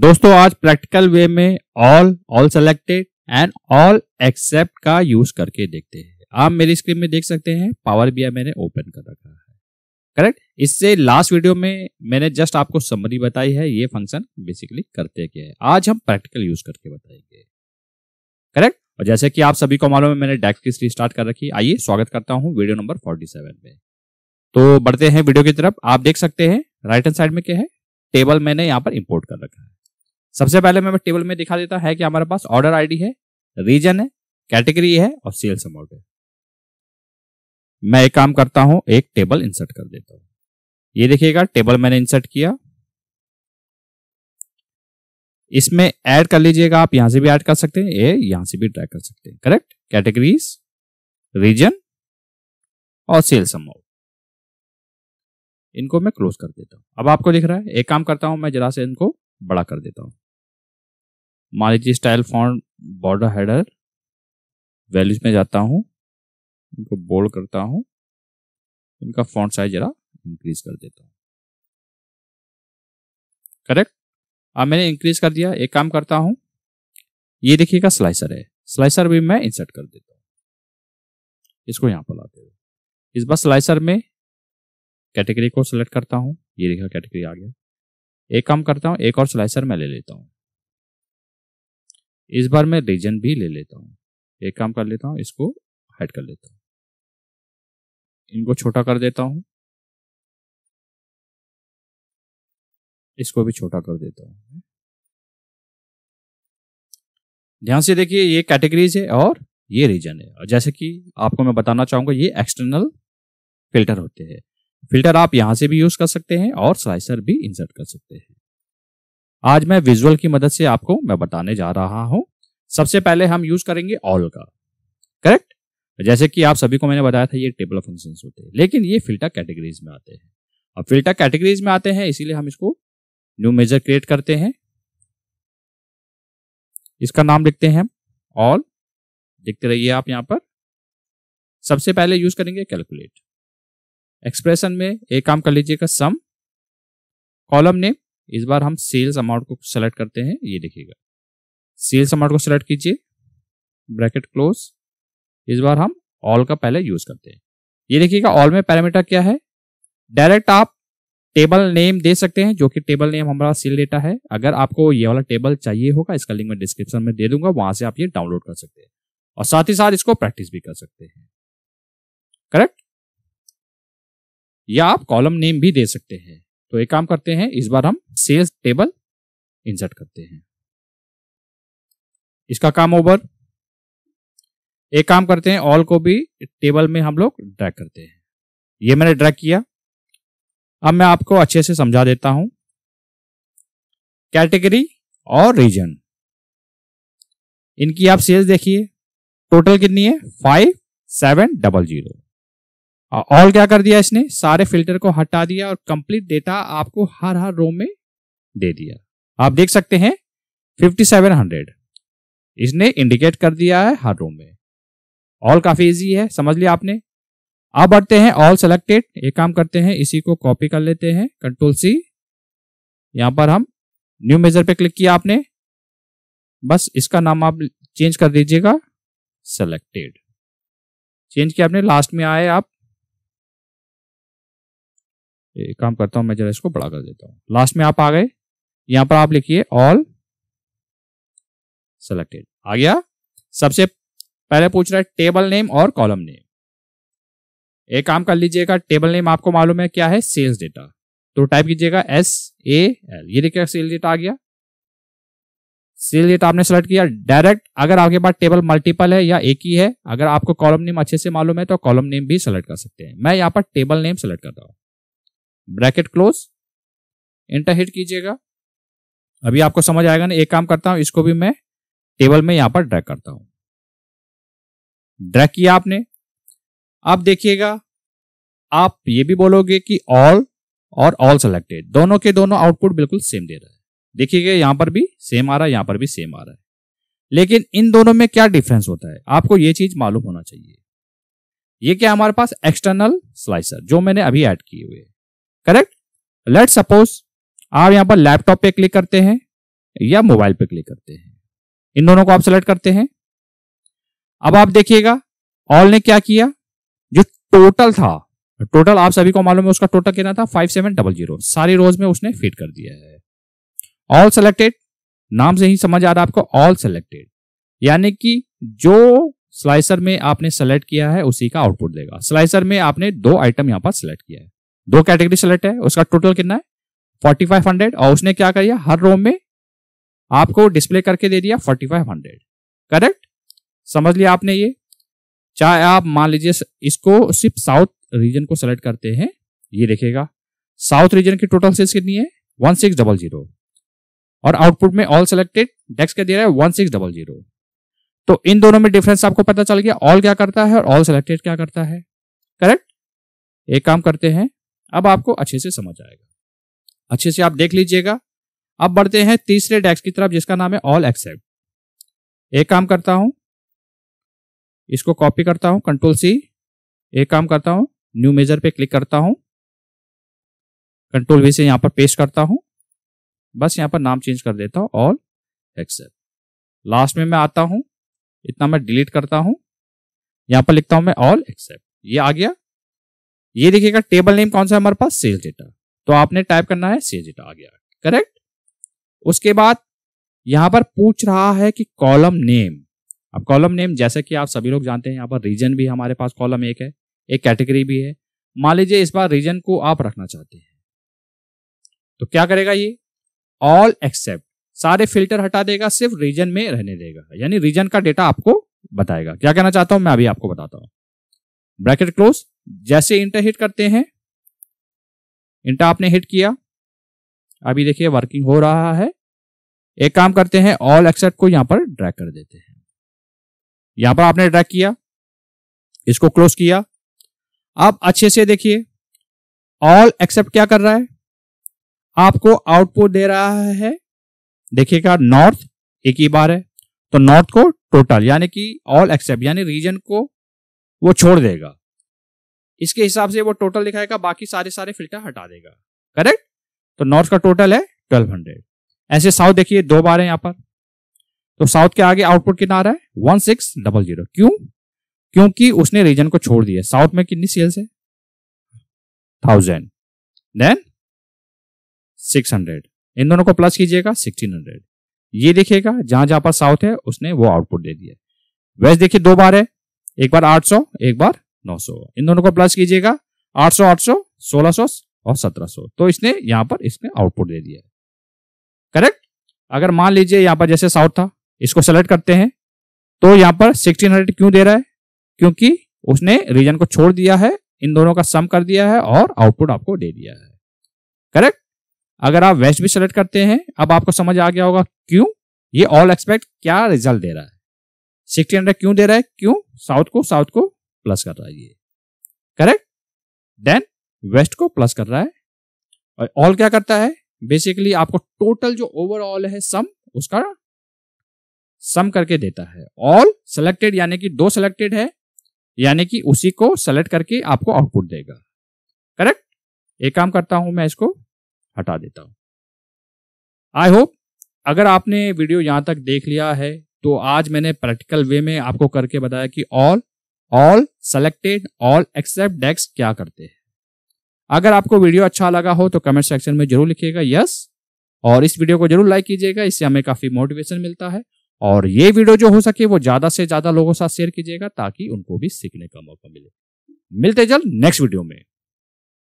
दोस्तों आज practical way में all all selected and all except का यूज करके देखते हैं आप मेरी स्क्रीन में देख सकते हैं पावर बी मैंने ओपन कर रखा है करेक्ट इससे लास्ट वीडियो में मैंने जस्ट आपको समरी बताई है ये फंक्शन बेसिकली करते क्या है आज हम प्रैक्टिकल यूज करके बताएंगे करेक्ट और जैसे कि आप सभी को मालूम है मैंने डेस्क की स्टार्ट कर रखी आइए स्वागत करता हूँ वीडियो नंबर फोर्टी सेवन में तो बढ़ते हैं वीडियो की तरफ आप देख सकते हैं राइट हैंड साइड में क्या है टेबल मैंने यहाँ पर इम्पोर्ट कर रखा है सबसे पहले मैं टेबल में दिखा देता है कि हमारे पास ऑर्डर आईडी है रीजन है कैटेगरी है और सेल्स अमाउंट है मैं एक काम करता हूं एक टेबल इंसर्ट कर देता हूं ये देखिएगा टेबल मैंने इंसर्ट किया इसमें ऐड कर लीजिएगा आप यहां से भी ऐड कर सकते हैं ये यहां से भी ट्रैक कर सकते हैं करेक्ट कैटेगरीज रीजन और सेल्स अमाउंट इनको मैं क्लोज कर देता हूं अब आपको दिख रहा है एक काम करता हूं मैं जरा से इनको बड़ा कर देता हूं मान लीजिए style font border header values में जाता हूँ इनको बोल्ड करता हूँ इनका फॉन्ट साइज ज़रा इंक्रीज कर देता हूँ करेक्ट अब मैंने इंक्रीज कर दिया एक काम करता हूँ ये देखिएगा स्लाइसर है स्लाइसर भी मैं इंसर्ट कर देता हूँ इसको यहाँ पर लाते हुए इस बार स्लाइसर में कैटेगरी को सिलेक्ट करता हूँ ये देखिएगा कैटेगरी आ गया एक काम करता हूँ एक और स्लाइसर मैं ले लेता हूँ इस बार मैं रीजन भी ले लेता हूँ एक काम कर लेता हूँ इसको हाइड कर लेता हूँ इनको छोटा कर देता हूँ इसको भी छोटा कर देता हूँ ध्यान से देखिए ये कैटेगरीज है और ये रीजन है और जैसे कि आपको मैं बताना चाहूंगा ये एक्सटर्नल फिल्टर होते हैं फिल्टर आप यहां से भी यूज़ कर सकते हैं और स्लाइसर भी इंसर्ट कर सकते हैं आज मैं विजुअल की मदद से आपको मैं बताने जा रहा हूं सबसे पहले हम यूज करेंगे ऑल का करेक्ट जैसे कि आप सभी को मैंने बताया था ये टेबल ऑफ फंक्शन होते हैं लेकिन ये फिल्टर कैटेगरीज में आते हैं अब फिल्टर कैटेगरीज में आते हैं इसीलिए हम इसको न्यू मेजर क्रिएट करते हैं इसका नाम लिखते हैं हम ऑल देखते रहिए आप यहां पर सबसे पहले यूज करेंगे कैलकुलेट एक्सप्रेशन में एक काम कर लीजिएगा सम कॉलम नेम इस बार हम सेल्स अमाउंट को सेलेक्ट करते हैं ये देखिएगा सेल्स अमाउंट को सेलेक्ट कीजिए ब्रैकेट क्लोज इस बार हम ऑल का पहले यूज करते हैं ये देखिएगा ऑल में पैरामीटर क्या है डायरेक्ट आप टेबल नेम दे सकते हैं जो कि टेबल नेम हमारा सेल डेटा है अगर आपको ये वाला टेबल चाहिए होगा इसका लिंक मैं डिस्क्रिप्शन में दे दूंगा वहां से आप ये डाउनलोड कर सकते हैं और साथ ही साथ इसको प्रैक्टिस भी कर सकते हैं करेक्ट या आप कॉलम नेम भी दे सकते हैं तो एक काम करते हैं इस बार हम सेल्स टेबल इंसर्ट करते हैं इसका काम ओवर एक काम करते हैं ऑल को भी टेबल में हम लोग ड्रैग करते हैं ये मैंने ड्रैग किया अब मैं आपको अच्छे से समझा देता हूं कैटेगरी और रीजन इनकी आप सेल्स देखिए टोटल कितनी है five seven double zero all क्या कर दिया इसने सारे फिल्टर को हटा दिया और कंप्लीट डेटा आपको हर हर रो में दे दिया आप देख सकते हैं 5700 इसने इंडिकेट कर दिया है हर रो में ऑल काफी इजी है समझ लिया आपने अब बढ़ते हैं ऑल सेलेक्टेड एक काम करते हैं इसी को कॉपी कर लेते हैं कंट्रोल सी यहां पर हम न्यू मेजर पे क्लिक किया आपने बस इसका नाम आप चेंज कर दीजिएगा सेलेक्टेड चेंज किया आपने लास्ट में आए आप एक काम करता हूँ मैं जरा इसको बड़ा कर देता हूँ लास्ट में आप आ गए यहाँ पर आप लिखिए ऑल सेलेक्टेड आ गया सबसे पहले पूछ रहा है टेबल नेम और कॉलम नेम एक काम कर लीजिएगा टेबल नेम आपको मालूम है क्या है सेल्स डेटा तो टाइप कीजिएगा एस ए एल ये देखिएगा सेल्स डेटा आ गया सेल डेटा आपने सेलेक्ट किया डायरेक्ट अगर आपके पास टेबल मल्टीपल है या एक ही है अगर आपको कॉलम नेम अच्छे से मालूम है तो कॉलम नेम भी सेलेक्ट कर सकते हैं मैं यहाँ पर टेबल नेम सेलेक्ट करता हूँ ब्रैकेट क्लोज इंटर हिट कीजिएगा अभी आपको समझ आएगा ना एक काम करता हूं इसको भी मैं टेबल में यहां पर ड्रैग करता हूं ड्रैग किया आपने अब देखिएगा आप ये भी बोलोगे कि ऑल और ऑल सेलेक्टेड दोनों के दोनों आउटपुट बिल्कुल सेम दे रहा है देखिएगा यहां पर भी सेम आ रहा है यहां पर भी सेम आ रहा है लेकिन इन दोनों में क्या डिफरेंस होता है आपको ये चीज मालूम होना चाहिए ये क्या हमारे पास एक्सटर्नल स्लाइसर जो मैंने अभी ऐड किए हुए करेक्ट लेट सपोज आप यहां पर लैपटॉप पे क्लिक करते हैं या मोबाइल पे क्लिक करते हैं इन दोनों को आप सेलेक्ट करते हैं अब आप देखिएगा ऑल ने क्या किया जो टोटल था टोटल आप सभी को मालूम है उसका टोटल कितना था फाइव सेवन डबल जीरो सारी रोज में उसने फिट कर दिया है ऑल सेलेक्टेड नाम से ही समझ आ रहा है आपको ऑल सेलेक्टेड यानी कि जो स्लाइसर में आपने सेलेक्ट किया है उसी का आउटपुट देगा स्लाइसर में आपने दो आइटम यहां पर सेलेक्ट किया है दो कैटेगरी सेलेक्ट है उसका टोटल कितना है फोर्टी फाइव हंड्रेड और उसने क्या कर दिया हर रोम में आपको डिस्प्ले करके दे दिया फोर्टी फाइव हंड्रेड करेक्ट समझ लिया आपने ये चाहे आप मान लीजिए इसको सिर्फ साउथ रीजन को सेलेक्ट करते हैं ये देखिएगा साउथ रीजन की टोटल सेल्स कितनी है वन सिक्स डबल जीरो और आउटपुट में ऑल सेलेक्टेड डेक्स का दे रहा है वन सिक्स डबल जीरो तो इन दोनों में डिफरेंस आपको पता चल गया ऑल क्या करता है और ऑल सेलेक्टेड क्या करता है करेक्ट एक काम करते हैं अब आपको अच्छे से समझ आएगा अच्छे से आप देख लीजिएगा अब बढ़ते हैं तीसरे डेस्क की तरफ जिसका नाम है ऑल एक्सेप्ट एक काम करता हूं इसको कॉपी करता हूं कंट्रोल सी एक काम करता हूं न्यू मेजर पे क्लिक करता हूं कंट्रोल वी से यहां पर पेस्ट करता हूं बस यहां पर नाम चेंज कर देता हूं ऑल एक्सेप्ट लास्ट में मैं आता हूं इतना मैं डिलीट करता हूं यहां पर लिखता हूं मैं ऑल एक्सेप्ट ये आ गया ये देखिएगा टेबल नेम कौन सा है हमारे पास सेल डेटा तो आपने टाइप करना है सेल डेटा आ गया करेक्ट उसके बाद यहां पर पूछ रहा है कि कॉलम नेम अब कॉलम नेम जैसे कि आप सभी लोग जानते हैं यहाँ पर रीजन भी हमारे पास कॉलम एक है एक कैटेगरी भी है मान लीजिए इस बार रीजन को आप रखना चाहते हैं तो क्या करेगा ये ऑल एक्सेप्ट सारे फिल्टर हटा देगा सिर्फ रीजन में रहने देगा यानी रीजन का डेटा आपको बताएगा क्या कहना चाहता हूं मैं अभी आपको बताता हूं ब्रैकेट क्लोज जैसे इंटर हिट करते हैं इंटर आपने हिट किया अभी देखिए वर्किंग हो रहा है एक काम करते हैं ऑल एक्सेप्ट को यहां पर ड्रैग कर देते हैं यहां पर आपने ड्रैग किया इसको क्लोज किया आप अच्छे से देखिए ऑल एक्सेप्ट क्या कर रहा है आपको आउटपुट दे रहा है देखिएगा नॉर्थ एक ही बार है तो नॉर्थ को टोटल यानी कि ऑल एक्सेप्ट यानी रीजन को वो छोड़ देगा इसके हिसाब से वो टोटल दिखाएगा बाकी सारे सारे फिल्टर हटा देगा करेक्ट तो नॉर्थ का टोटल है ट्वेल्व हंड्रेड ऐसे साउथ देखिए दो बार है यहाँ पर तो साउथ के आगे आउटपुट कितना आ रहा है वन सिक्स डबल जीरो क्यों क्योंकि उसने रीजन को छोड़ दिया साउथ में कितनी सेल्स है थाउजेंड देन सिक्स हंड्रेड इन दोनों को प्लस कीजिएगा सिक्सटीन हंड्रेड ये देखिएगा जहां जहां पर साउथ है उसने वो आउटपुट दे दिया वेस्ट देखिए दो बार है एक बार आठ सौ एक बार नौ सौ इन दोनों को प्लस कीजिएगा आठ सौ आठ सौ सोलह सौ और सत्रह सौ तो इसने यहाँ पर इसने आउटपुट दे दिया करेक्ट अगर मान लीजिए यहाँ पर जैसे साउथ था इसको सेलेक्ट करते हैं तो यहाँ पर सिक्सटीन हंड्रेड क्यों दे रहा है क्योंकि उसने रीजन को छोड़ दिया है इन दोनों का सम कर दिया है और आउटपुट आपको दे दिया है करेक्ट अगर आप वेस्ट भी सेलेक्ट करते हैं अब आपको समझ आ गया होगा क्यों ये ऑल एक्सपेक्ट क्या रिजल्ट दे रहा है सिक्सटीन हंड्रेड क्यों दे रहा है क्यों साउथ को साउथ को प्लस कर रहा है ये करेक्ट देन वेस्ट को प्लस कर रहा है और ऑल क्या करता है बेसिकली आपको टोटल जो ओवरऑल है सम उसका सम करके देता है ऑल सेलेक्टेड यानी कि दो सेलेक्टेड है यानी कि उसी को सेलेक्ट करके आपको आउटपुट देगा करेक्ट एक काम करता हूं मैं इसको हटा देता हूं आई होप अगर आपने वीडियो यहां तक देख लिया है तो आज मैंने प्रैक्टिकल वे में आपको करके बताया कि all all selected all except DAX क्या करते हैं अगर आपको वीडियो अच्छा लगा हो तो कमेंट सेक्शन में जरूर लिखिएगा यस और इस वीडियो को जरूर लाइक कीजिएगा इससे हमें काफी मोटिवेशन मिलता है और ये वीडियो जो हो सके वो ज्यादा से ज्यादा लोगों साथ शेयर कीजिएगा ताकि उनको भी सीखने का मौका मिले मिलते जल्द नेक्स्ट वीडियो में